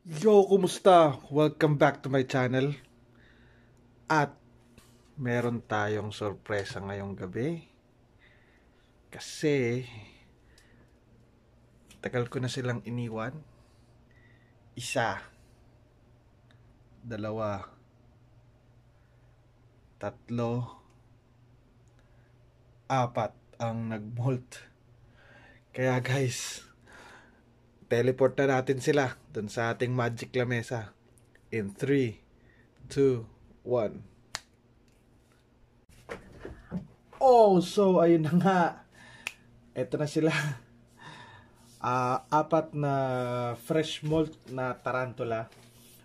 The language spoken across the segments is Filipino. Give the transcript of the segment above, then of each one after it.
Yo, kumusta? Welcome back to my channel. At meron tayong sorpresa ngayong gabi. Kasi tagal ko na silang iniwan. Isa. Dalawa. Tatlo. Apat ang nag-molt. Kaya guys, teleport na natin sila dun sa ating magic lamesa. In 3, 2, 1. Oh, so ayun na nga. Ito na sila. Uh, apat na fresh molt na tarantula.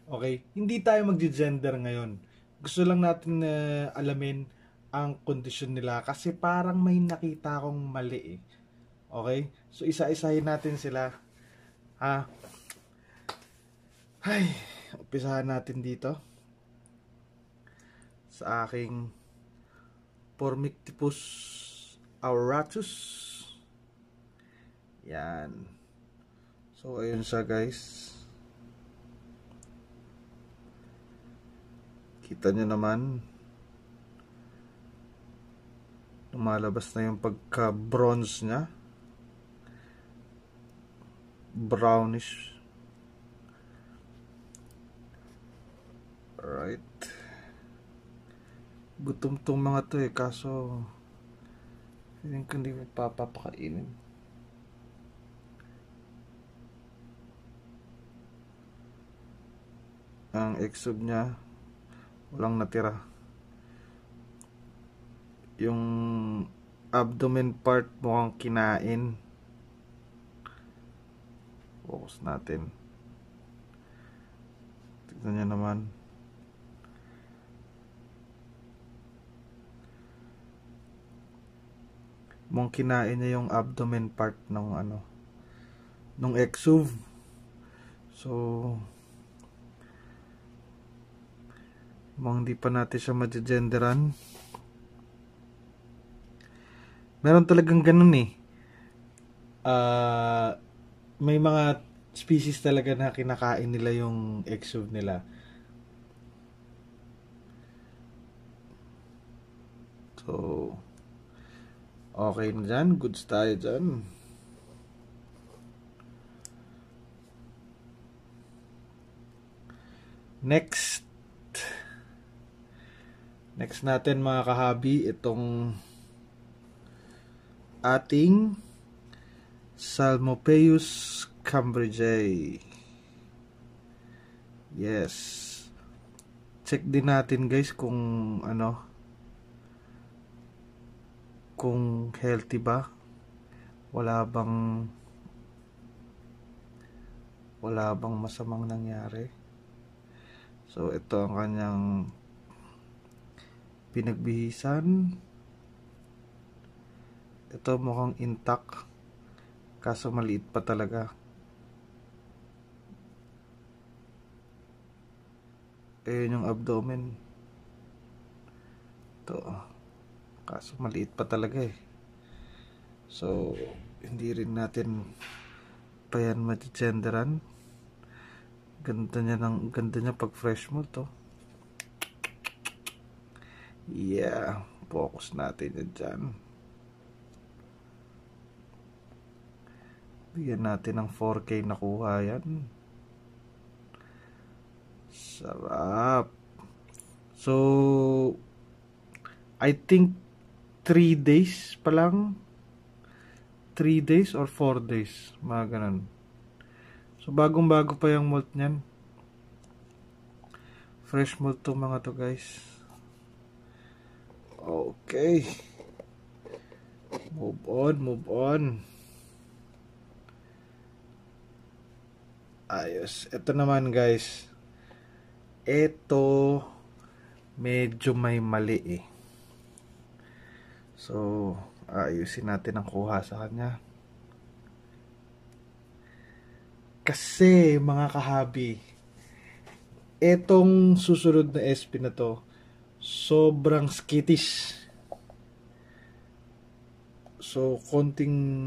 Okay? Hindi tayo mag gender ngayon. Gusto lang natin uh, alamin ang kondisyon nila kasi parang may nakita akong mali eh. Okay? So isa-isahin natin sila Ah. Ay, umpisahan natin dito sa aking Formictipus auratus. Yan. So, ayun siya guys. Kita nyo naman. Lumalabas na yung pagka-bronze niya brownish right gutom tong mga to eh kaso feeling ko hindi ko papapakainin ang exob niya walang natira yung abdomen part mukhang kinain focus natin tignan nyo naman mong kinain niya yung abdomen part ng ano nung exuv so mong di pa natin siya magegenderan meron talagang ganun eh uh, may mga species talaga na kinakain nila yung exove nila. So, okay na dyan. Goods tayo dyan. Next, next natin mga kahabi, itong ating Salmopeus cambridgei. Yes. Check din natin guys kung ano kung healthy ba. Wala bang wala bang masamang nangyari. So ito ang kanyang pinagbihisan. Ito mukhang intact. Kaso maliit pa talaga. Ayan yung abdomen. Ito. Kaso maliit pa talaga eh. So, hindi rin natin pa yan matigenderan. Ganda niya, ng, ganda niya pag fresh mo to. Yeah. Focus natin yan dyan. Bigyan natin ng 4K na kuha yan. Sarap. So, I think 3 days pa lang. 3 days or 4 days. Mga ganun. So, bagong-bago pa yung malt niyan. Fresh malt to mga to guys. Okay. Move on, move on. Ayos. Ito naman guys. Ito medyo may mali eh. So, ayusin natin ang kuha sa kanya. Kasi mga kahabi, itong susunod na SP na to, sobrang skittish. So, konting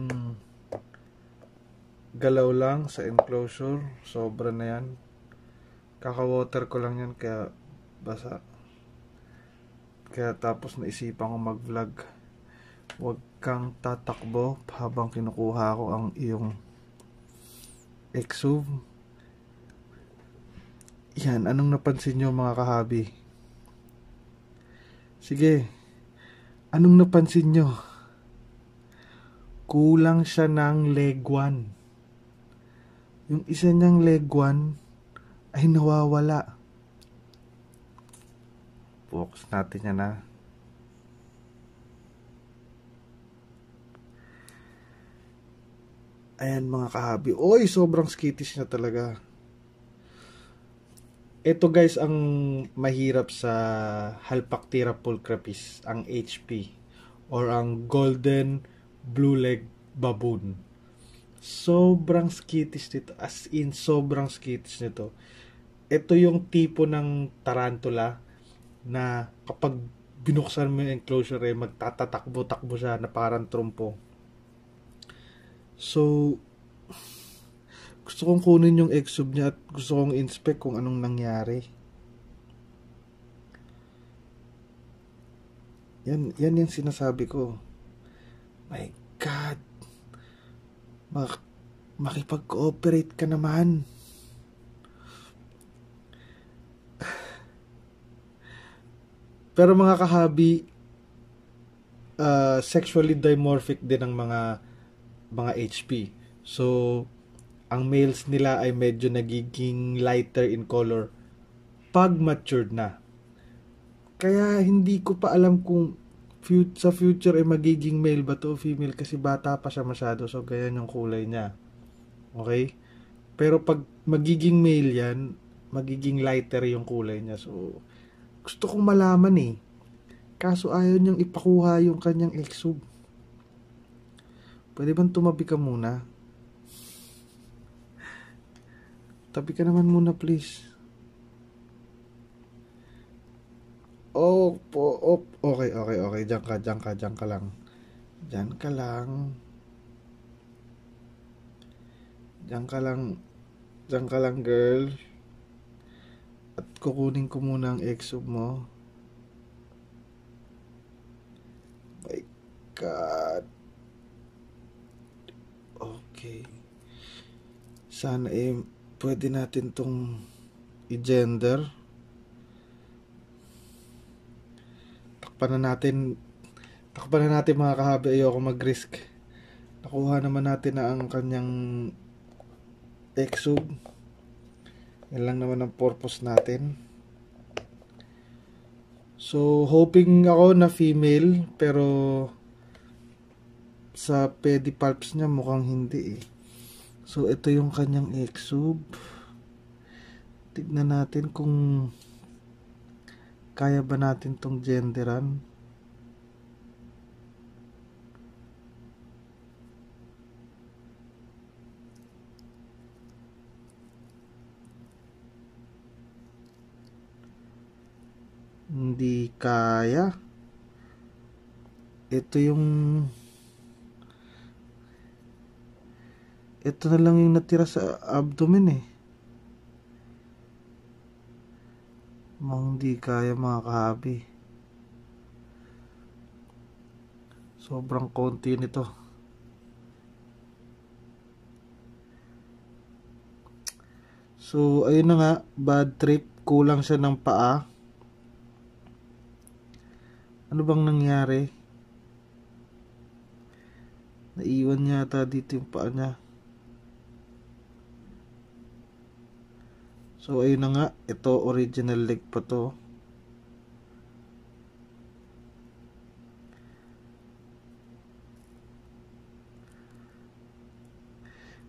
galaw lang sa enclosure sobra na yan kakawater ko lang yan kaya basa kaya tapos naisipan ko mag vlog huwag kang tatakbo habang kinukuha ko ang iyong exove yan anong napansin nyo mga kahabi sige anong napansin nyo kulang siya ng leg 1 yung isa niyang leg 1 ay nawawala. Focus natin yan na. Ah. Ayan mga kahabi. Oy, sobrang skittish niya talaga. Ito guys ang mahirap sa Halpactera pulchripis, ang HP or ang Golden Blue Leg Baboon sobrang skittish nito. As in, sobrang skittish nito. Ito yung tipo ng tarantula na kapag binuksan mo yung enclosure eh, magtatatakbo-takbo siya na parang trumpo. So, gusto kong kunin yung exub niya at gusto kong inspect kung anong nangyari. Yan, yan yung sinasabi ko. My God! Mak- makipag-cooperate ka naman. Pero mga kahabi, uh, sexually dimorphic din ang mga mga HP. So, ang males nila ay medyo nagiging lighter in color pag matured na. Kaya hindi ko pa alam kung fut- sa future ay eh, magiging male ba to o female kasi bata pa siya masyado so ganyan yung kulay niya. Okay? Pero pag magiging male yan, magiging lighter yung kulay niya. So, gusto kong malaman eh. Kaso ayaw niyang ipakuha yung kanyang exub. Pwede bang tumabi ka muna? Tabi ka naman muna please. Oh, po, op. okay, okay, okay. Diyan ka, diyan ka, diyan ka lang. Diyan ka lang. Diyan ka lang. Diyan ka lang, girl. At kukunin ko muna ang exo mo. My God. Okay. Sana eh, pwede natin tong i-gender. takpan na natin takpan na natin mga kahabi ayoko mag-risk nakuha naman natin na ang kanyang exub yan lang naman ang purpose natin so hoping ako na female pero sa pedipalps niya mukhang hindi eh so ito yung kanyang exub tignan natin kung kaya ba natin tong genderan? Hindi kaya. Ito yung ito na lang yung natira sa abdomen eh. mong di kaya mga kahabi sobrang konti nito so ayun na nga bad trip kulang siya ng paa ano bang nangyari naiwan yata dito yung paa niya So ayun na nga, ito original leg pa to.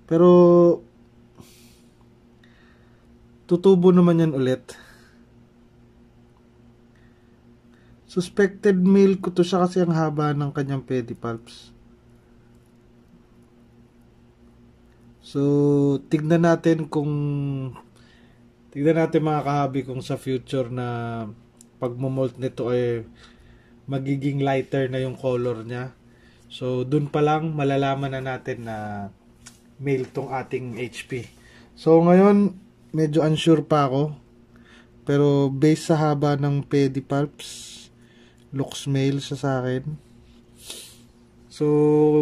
Pero tutubo naman yan ulit. Suspected male ko to siya kasi ang haba ng kanyang pedipalps. So, tignan natin kung Tignan natin mga kahabi kung sa future na pagmumolt nito ay eh, magiging lighter na yung color niya. So, dun pa lang malalaman na natin na male tong ating HP. So, ngayon, medyo unsure pa ako. Pero, based sa haba ng pedipalps, looks male sa akin. So,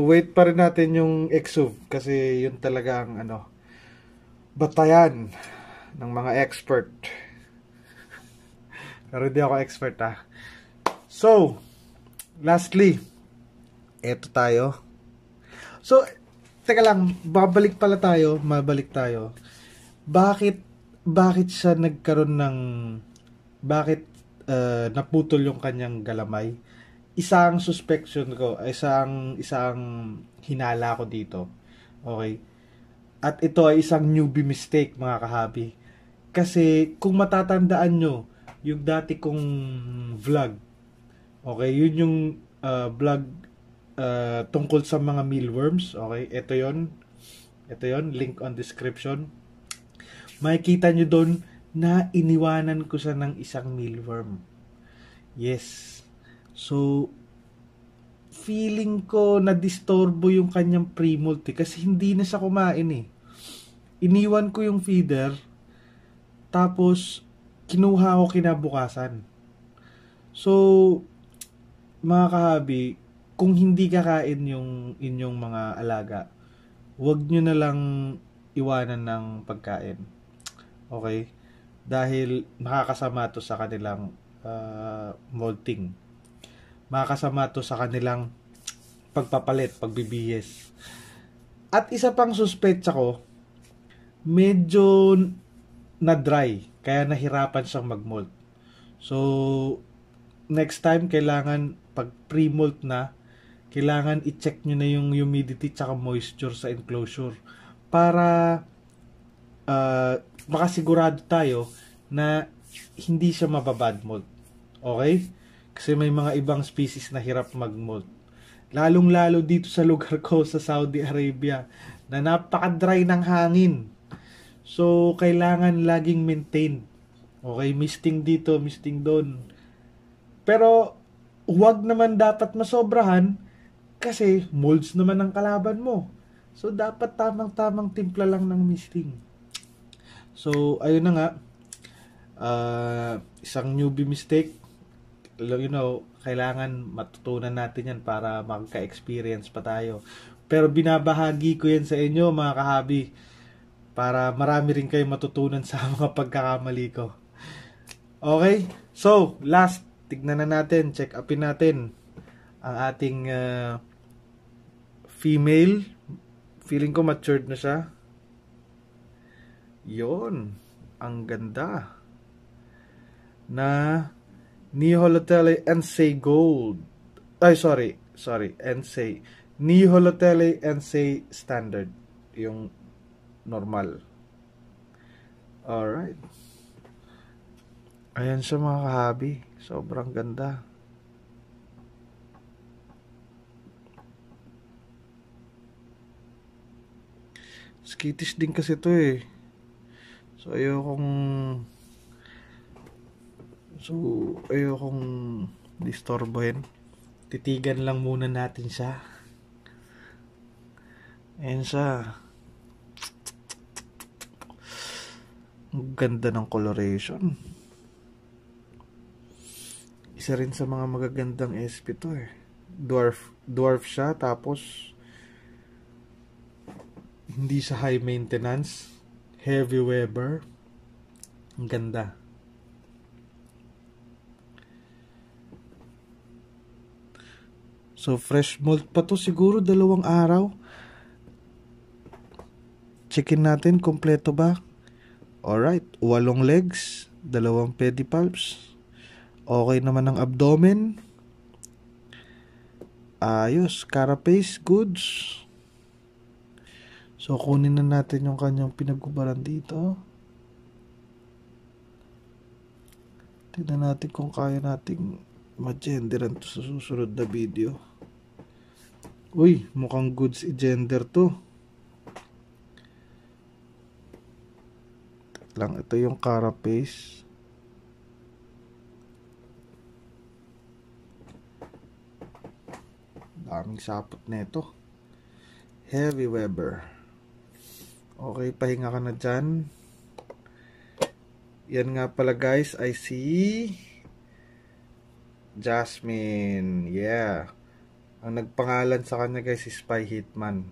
wait pa rin natin yung exuv kasi yun talaga ang ano, batayan ng mga expert. Pero hindi ako expert ah. So, lastly, eto tayo. So, teka lang, babalik pala tayo, mabalik tayo. Bakit, bakit siya nagkaroon ng, bakit uh, naputol yung kanyang galamay? Isang suspicion ko, isang, isang hinala ko dito. Okay? At ito ay isang newbie mistake, mga kahabi kasi kung matatandaan nyo, yung dati kong vlog, okay, yun yung uh, vlog uh, tungkol sa mga mealworms, okay, ito yon ito yon link on description. Makikita nyo doon na iniwanan ko sa ng isang mealworm. Yes. So, feeling ko na disturbo yung kanyang pre eh, kasi hindi na siya kumain eh. Iniwan ko yung feeder tapos, kinuha ko kinabukasan. So, mga kahabi, kung hindi kakain yung inyong mga alaga, wag nyo na lang iwanan ng pagkain. Okay? Dahil makakasama to sa kanilang uh, molting. Makakasama to sa kanilang pagpapalit, pagbibihis. At isa pang suspetsa ako, medyo na dry kaya nahirapan siyang magmold. So next time kailangan pag pre mold na kailangan i-check nyo na yung humidity tsaka moisture sa enclosure para uh, makasigurado tayo na hindi siya mababad mold. Okay? Kasi may mga ibang species na hirap magmold Lalong-lalo dito sa lugar ko sa Saudi Arabia na napaka-dry ng hangin. So, kailangan laging maintain. Okay, misting dito, misting doon. Pero, huwag naman dapat masobrahan kasi molds naman ang kalaban mo. So, dapat tamang-tamang timpla lang ng misting. So, ayun na nga. Uh, isang newbie mistake. You know, kailangan matutunan natin yan para magka-experience pa tayo. Pero binabahagi ko yan sa inyo mga kahabi para marami rin kayo matutunan sa mga pagkakamali ko. Okay? So, last, tignan na natin, check upin natin ang ating uh, female. Feeling ko matured na siya. Yon, ang ganda. Na Niholotele Ensei Gold. Ay, sorry. Sorry. Ensei. Niholotele Ensei Standard. Yung normal. Alright. Ayan siya mga kahabi. Sobrang ganda. Skittish din kasi to eh. So ayokong so ayokong disturbohin. Titigan lang muna natin siya. Ayan siya. Ang ganda ng coloration. Isa rin sa mga magagandang SP to eh. Dwarf, dwarf siya tapos hindi sa high maintenance. Heavy Weber. Ang ganda. So, fresh mold pa to siguro dalawang araw. Checkin natin kompleto ba. Alright, walong legs, dalawang pedipalps. Okay naman ang abdomen. Ayos, carapace, goods. So, kunin na natin yung kanyang pinagkubaran dito. Tignan natin kung kaya nating ma gender to sa susunod na video. Uy, mukhang goods i-gender to. lang. Ito yung carapace. Daming sapot nito. Heavy Weber. Okay, pahinga ka na dyan. Yan nga pala guys, I see Jasmine. Yeah. Ang nagpangalan sa kanya guys is Spy Hitman.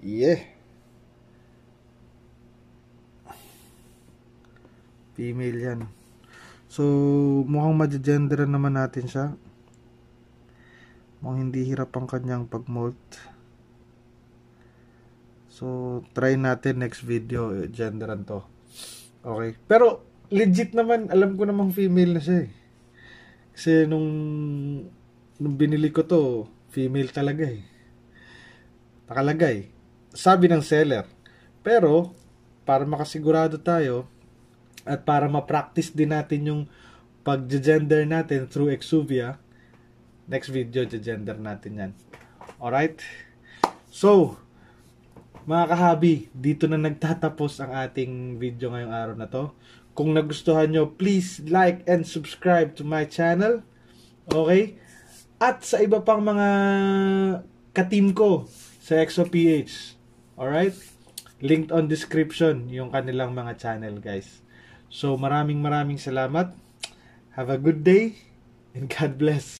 Yeah. Female yan. So, mukhang magigender naman natin siya. Mukhang hindi hirap ang kanyang pag-molt. So, try natin next video, eh, genderan to. Okay. Pero, legit naman, alam ko namang female na siya eh. Kasi nung, nung binili ko to, female talaga eh. Nakalagay. Sabi ng seller. Pero, para makasigurado tayo, at para ma-practice din natin yung pag-gender natin through Exuvia, next video, gender natin yan. Alright? So, mga kahabi, dito na nagtatapos ang ating video ngayong araw na to. Kung nagustuhan nyo, please like and subscribe to my channel. Okay? At sa iba pang mga katim ko sa ExoPH. Alright? Linked on description yung kanilang mga channel, guys. So maraming maraming salamat. Have a good day and God bless.